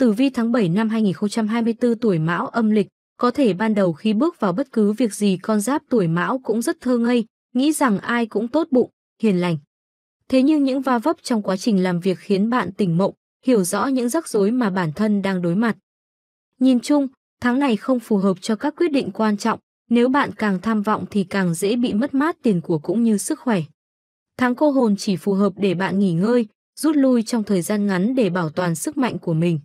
Tử vi tháng 7 năm 2024 tuổi Mão âm lịch, có thể ban đầu khi bước vào bất cứ việc gì con giáp tuổi Mão cũng rất thơ ngây, nghĩ rằng ai cũng tốt bụng, hiền lành. Thế nhưng những va vấp trong quá trình làm việc khiến bạn tỉnh mộng, hiểu rõ những rắc rối mà bản thân đang đối mặt. Nhìn chung, tháng này không phù hợp cho các quyết định quan trọng, nếu bạn càng tham vọng thì càng dễ bị mất mát tiền của cũng như sức khỏe. Tháng cô hồn chỉ phù hợp để bạn nghỉ ngơi, rút lui trong thời gian ngắn để bảo toàn sức mạnh của mình.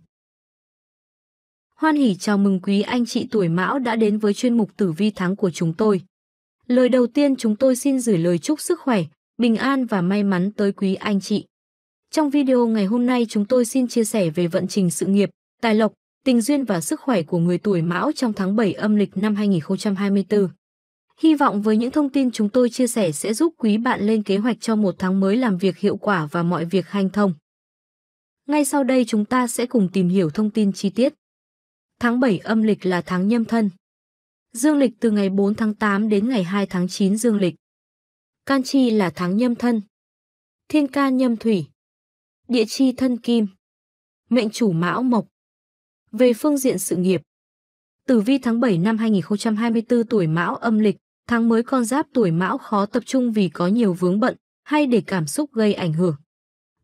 Hoan hỉ chào mừng quý anh chị tuổi mão đã đến với chuyên mục tử vi tháng của chúng tôi. Lời đầu tiên chúng tôi xin gửi lời chúc sức khỏe, bình an và may mắn tới quý anh chị. Trong video ngày hôm nay chúng tôi xin chia sẻ về vận trình sự nghiệp, tài lộc, tình duyên và sức khỏe của người tuổi mão trong tháng 7 âm lịch năm 2024. Hy vọng với những thông tin chúng tôi chia sẻ sẽ giúp quý bạn lên kế hoạch cho một tháng mới làm việc hiệu quả và mọi việc hanh thông. Ngay sau đây chúng ta sẽ cùng tìm hiểu thông tin chi tiết. Tháng 7 âm lịch là tháng nhâm thân. Dương lịch từ ngày 4 tháng 8 đến ngày 2 tháng 9 dương lịch. Can chi là tháng nhâm thân. Thiên can nhâm thủy. Địa chi thân kim. Mệnh chủ mão mộc. Về phương diện sự nghiệp. Tử vi tháng 7 năm 2024 tuổi mão âm lịch, tháng mới con giáp tuổi mão khó tập trung vì có nhiều vướng bận hay để cảm xúc gây ảnh hưởng.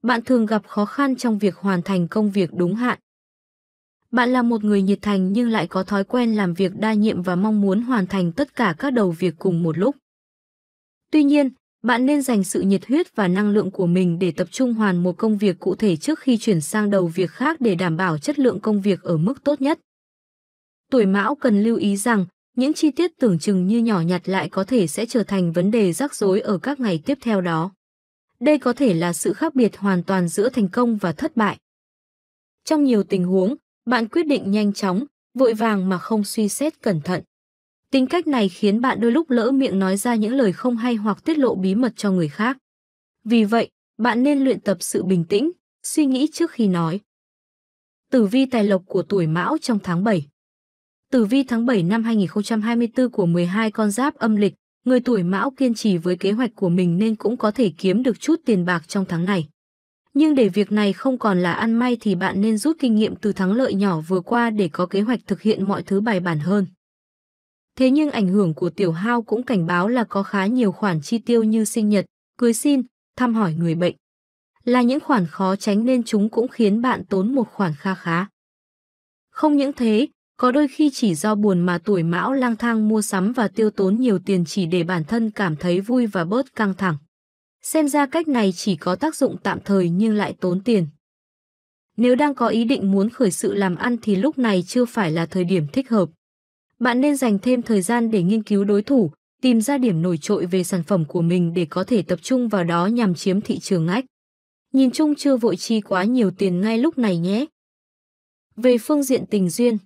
Bạn thường gặp khó khăn trong việc hoàn thành công việc đúng hạn, bạn là một người nhiệt thành nhưng lại có thói quen làm việc đa nhiệm và mong muốn hoàn thành tất cả các đầu việc cùng một lúc. Tuy nhiên, bạn nên dành sự nhiệt huyết và năng lượng của mình để tập trung hoàn một công việc cụ thể trước khi chuyển sang đầu việc khác để đảm bảo chất lượng công việc ở mức tốt nhất. Tuổi mão cần lưu ý rằng, những chi tiết tưởng chừng như nhỏ nhặt lại có thể sẽ trở thành vấn đề rắc rối ở các ngày tiếp theo đó. Đây có thể là sự khác biệt hoàn toàn giữa thành công và thất bại. Trong nhiều tình huống, bạn quyết định nhanh chóng, vội vàng mà không suy xét cẩn thận. Tính cách này khiến bạn đôi lúc lỡ miệng nói ra những lời không hay hoặc tiết lộ bí mật cho người khác. Vì vậy, bạn nên luyện tập sự bình tĩnh, suy nghĩ trước khi nói. Tử vi tài lộc của tuổi Mão trong tháng 7 Tử vi tháng 7 năm 2024 của 12 con giáp âm lịch, người tuổi Mão kiên trì với kế hoạch của mình nên cũng có thể kiếm được chút tiền bạc trong tháng này. Nhưng để việc này không còn là ăn may thì bạn nên rút kinh nghiệm từ thắng lợi nhỏ vừa qua để có kế hoạch thực hiện mọi thứ bài bản hơn. Thế nhưng ảnh hưởng của tiểu hao cũng cảnh báo là có khá nhiều khoản chi tiêu như sinh nhật, cưới xin, thăm hỏi người bệnh. Là những khoản khó tránh nên chúng cũng khiến bạn tốn một khoản kha khá. Không những thế, có đôi khi chỉ do buồn mà tuổi mão lang thang mua sắm và tiêu tốn nhiều tiền chỉ để bản thân cảm thấy vui và bớt căng thẳng. Xem ra cách này chỉ có tác dụng tạm thời nhưng lại tốn tiền. Nếu đang có ý định muốn khởi sự làm ăn thì lúc này chưa phải là thời điểm thích hợp. Bạn nên dành thêm thời gian để nghiên cứu đối thủ, tìm ra điểm nổi trội về sản phẩm của mình để có thể tập trung vào đó nhằm chiếm thị trường ngách. Nhìn chung chưa vội chi quá nhiều tiền ngay lúc này nhé. Về phương diện tình duyên,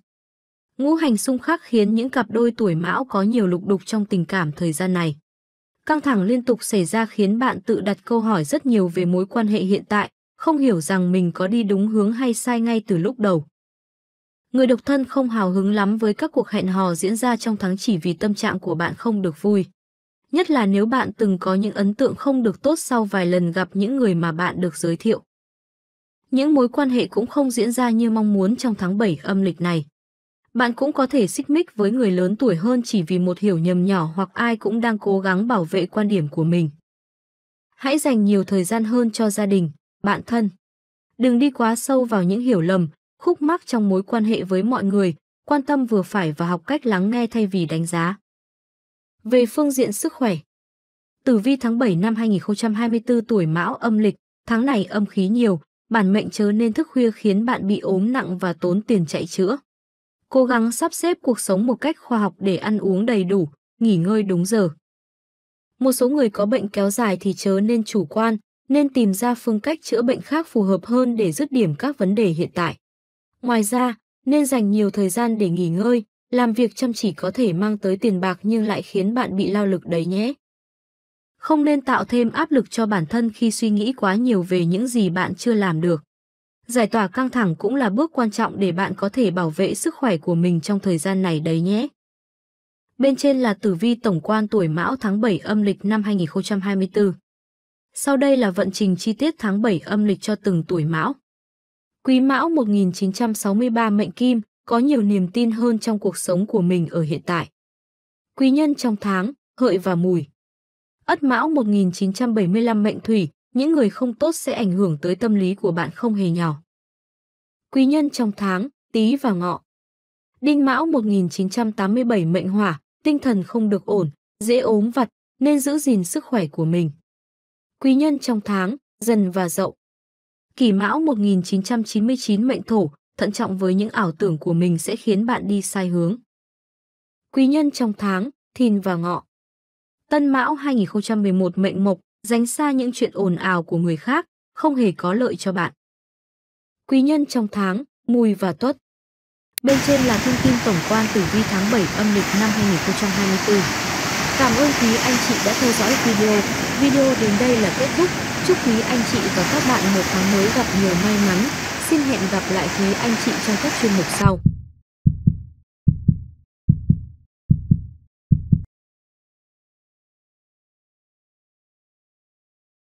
ngũ hành xung khắc khiến những cặp đôi tuổi mão có nhiều lục đục trong tình cảm thời gian này. Căng thẳng liên tục xảy ra khiến bạn tự đặt câu hỏi rất nhiều về mối quan hệ hiện tại, không hiểu rằng mình có đi đúng hướng hay sai ngay từ lúc đầu. Người độc thân không hào hứng lắm với các cuộc hẹn hò diễn ra trong tháng chỉ vì tâm trạng của bạn không được vui. Nhất là nếu bạn từng có những ấn tượng không được tốt sau vài lần gặp những người mà bạn được giới thiệu. Những mối quan hệ cũng không diễn ra như mong muốn trong tháng 7 âm lịch này. Bạn cũng có thể xích mích với người lớn tuổi hơn chỉ vì một hiểu nhầm nhỏ hoặc ai cũng đang cố gắng bảo vệ quan điểm của mình. Hãy dành nhiều thời gian hơn cho gia đình, bạn thân. Đừng đi quá sâu vào những hiểu lầm, khúc mắc trong mối quan hệ với mọi người, quan tâm vừa phải và học cách lắng nghe thay vì đánh giá. Về phương diện sức khỏe, Tử vi tháng 7 năm 2024 tuổi mão âm lịch, tháng này âm khí nhiều, bản mệnh chớ nên thức khuya khiến bạn bị ốm nặng và tốn tiền chạy chữa cố gắng sắp xếp cuộc sống một cách khoa học để ăn uống đầy đủ, nghỉ ngơi đúng giờ. Một số người có bệnh kéo dài thì chớ nên chủ quan, nên tìm ra phương cách chữa bệnh khác phù hợp hơn để dứt điểm các vấn đề hiện tại. Ngoài ra, nên dành nhiều thời gian để nghỉ ngơi, làm việc chăm chỉ có thể mang tới tiền bạc nhưng lại khiến bạn bị lao lực đấy nhé. Không nên tạo thêm áp lực cho bản thân khi suy nghĩ quá nhiều về những gì bạn chưa làm được. Giải tỏa căng thẳng cũng là bước quan trọng để bạn có thể bảo vệ sức khỏe của mình trong thời gian này đấy nhé. Bên trên là tử vi tổng quan tuổi Mão tháng 7 âm lịch năm 2024. Sau đây là vận trình chi tiết tháng 7 âm lịch cho từng tuổi Mão. Quý Mão 1963 mệnh Kim có nhiều niềm tin hơn trong cuộc sống của mình ở hiện tại. Quý nhân trong tháng, hợi và mùi. Ất Mão 1975 mệnh Thủy những người không tốt sẽ ảnh hưởng tới tâm lý của bạn không hề nhỏ. Quý nhân trong tháng, Tý và Ngọ. Đinh Mão 1987 mệnh hỏa, tinh thần không được ổn, dễ ốm vặt, nên giữ gìn sức khỏe của mình. Quý nhân trong tháng, Dần và Dậu. Kỷ Mão 1999 mệnh thổ, thận trọng với những ảo tưởng của mình sẽ khiến bạn đi sai hướng. Quý nhân trong tháng, Thìn và Ngọ. Tân Mão 2011 mệnh mộc, dánh xa những chuyện ồn ào của người khác, không hề có lợi cho bạn. Quý nhân trong tháng, mùi và tuất. Bên trên là thông tin tổng quan tử vi tháng 7 âm lịch năm 2024. Cảm ơn quý anh chị đã theo dõi video. Video đến đây là kết thúc. Chúc quý anh chị và các bạn một tháng mới gặp nhiều may mắn. Xin hẹn gặp lại quý anh chị trong các chuyên mục sau.